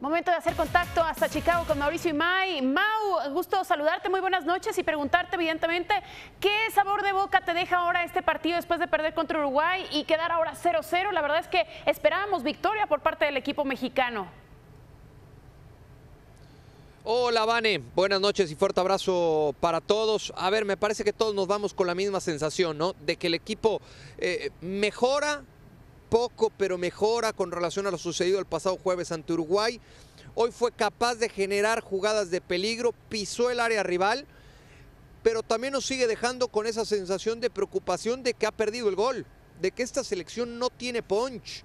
Momento de hacer contacto hasta Chicago con Mauricio Mai Mau, gusto saludarte, muy buenas noches y preguntarte evidentemente qué sabor de boca te deja ahora este partido después de perder contra Uruguay y quedar ahora 0-0. La verdad es que esperábamos victoria por parte del equipo mexicano. Hola, Vane. Buenas noches y fuerte abrazo para todos. A ver, me parece que todos nos vamos con la misma sensación, ¿no? De que el equipo eh, mejora, poco, pero mejora con relación a lo sucedido el pasado jueves ante Uruguay. Hoy fue capaz de generar jugadas de peligro, pisó el área rival, pero también nos sigue dejando con esa sensación de preocupación de que ha perdido el gol, de que esta selección no tiene punch,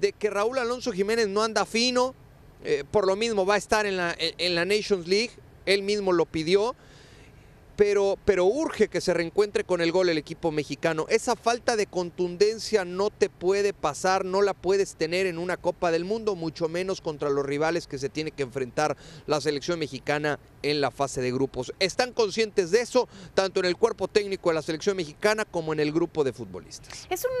de que Raúl Alonso Jiménez no anda fino, eh, por lo mismo va a estar en la, en la Nations League, él mismo lo pidió pero, pero urge que se reencuentre con el gol el equipo mexicano. Esa falta de contundencia no te puede pasar, no la puedes tener en una Copa del Mundo, mucho menos contra los rivales que se tiene que enfrentar la selección mexicana en la fase de grupos. Están conscientes de eso, tanto en el cuerpo técnico de la selección mexicana como en el grupo de futbolistas. ¿Es un,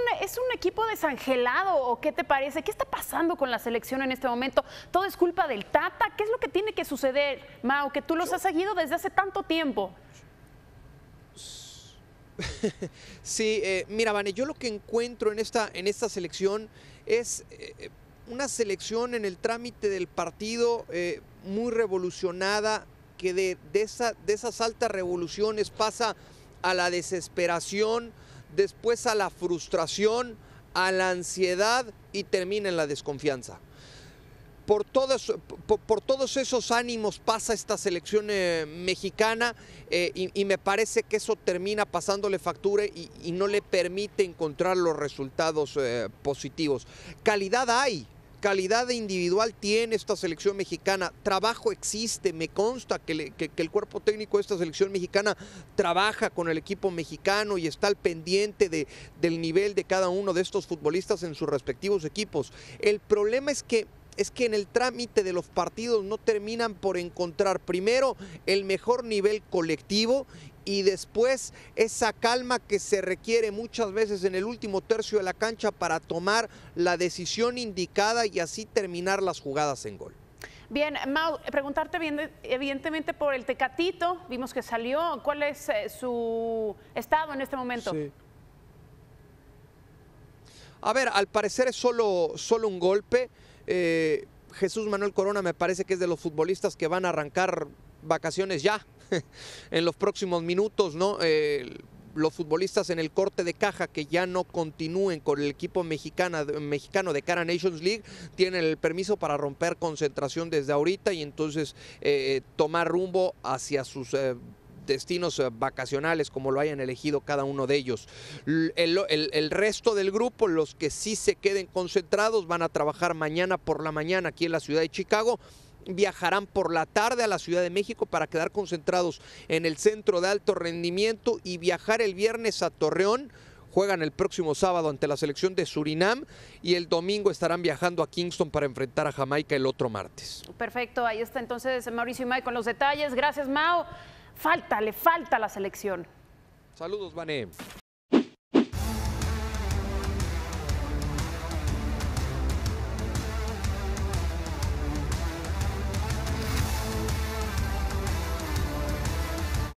equipo desangelado o qué te parece? ¿Qué está pasando con la selección en este momento? ¿Todo es culpa del Tata? ¿Qué es lo que tiene que suceder, Mao, que tú los has seguido desde hace tanto tiempo? Sí, eh, mira, Vane, yo lo que encuentro en esta, en esta selección es eh, una selección en el trámite del partido eh, muy revolucionada, que de, esa, de esas altas revoluciones pasa a la desesperación, después a la frustración, a la ansiedad y termina en la desconfianza. Por todos, todos esos ánimos pasa esta selección eh, mexicana eh, y, me parece que eso termina pasándole factura y, y no le permite encontrar los resultados eh, positivos. Calidad hay, calidad individual tiene esta selección mexicana, trabajo existe, me consta que, el cuerpo técnico de esta selección mexicana trabaja con el equipo mexicano y está al pendiente de, del nivel de cada uno de estos futbolistas en sus respectivos equipos. El problema es que es que en el trámite de los partidos no terminan por encontrar primero el mejor nivel colectivo y después esa calma que se requiere muchas veces en el último tercio de la cancha para tomar la decisión indicada y así terminar las jugadas en gol. Bien, Mau, preguntarte bien, evidentemente por el Tecatito, vimos que salió, ¿cuál es eh, su estado en este momento? A ver, al parecer es solo, solo un golpe. Eh, Jesús Manuel Corona me parece que es de los futbolistas que van a arrancar vacaciones ya, en los próximos minutos, ¿no? Eh, los futbolistas en el corte de caja que ya no continúen con el equipo mexicano de cara a Nations League tienen el permiso para romper concentración desde ahorita y entonces eh, tomar rumbo hacia sus... Eh, destinos vacacionales como lo hayan elegido cada uno de ellos. el, resto del grupo, los que sí se queden concentrados, van a trabajar mañana por la mañana aquí en la ciudad de Chicago viajarán por la tarde a la Ciudad de México para quedar concentrados en el centro de alto rendimiento y viajar el viernes a Torreón. Juegan el próximo sábado ante la selección de Surinam y el domingo estarán viajando a Kingston para enfrentar a Jamaica el otro martes. Perfecto, ahí está entonces Mauricio y con los detalles. Gracias, Mao. Falta, le falta la selección. Saludos, Vané.